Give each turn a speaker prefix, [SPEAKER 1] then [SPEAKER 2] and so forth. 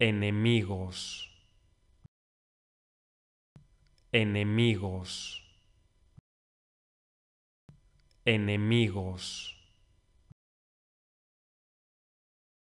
[SPEAKER 1] enemigos, enemigos, enemigos.